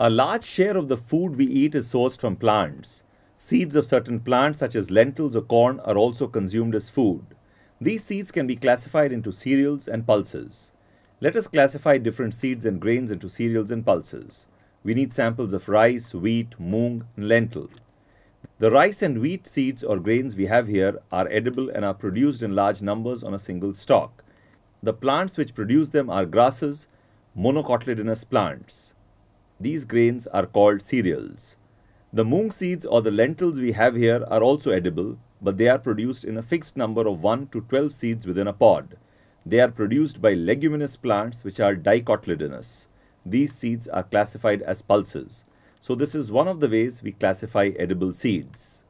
A large share of the food we eat is sourced from plants. Seeds of certain plants such as lentils or corn are also consumed as food. These seeds can be classified into cereals and pulses. Let us classify different seeds and grains into cereals and pulses. We need samples of rice, wheat, moong, and lentil. The rice and wheat seeds or grains we have here are edible and are produced in large numbers on a single stalk. The plants which produce them are grasses, monocotyledonous plants. These grains are called cereals. The mung seeds or the lentils we have here are also edible, but they are produced in a fixed number of 1 to 12 seeds within a pod. They are produced by leguminous plants which are dicotyledonous. These seeds are classified as pulses. So this is one of the ways we classify edible seeds.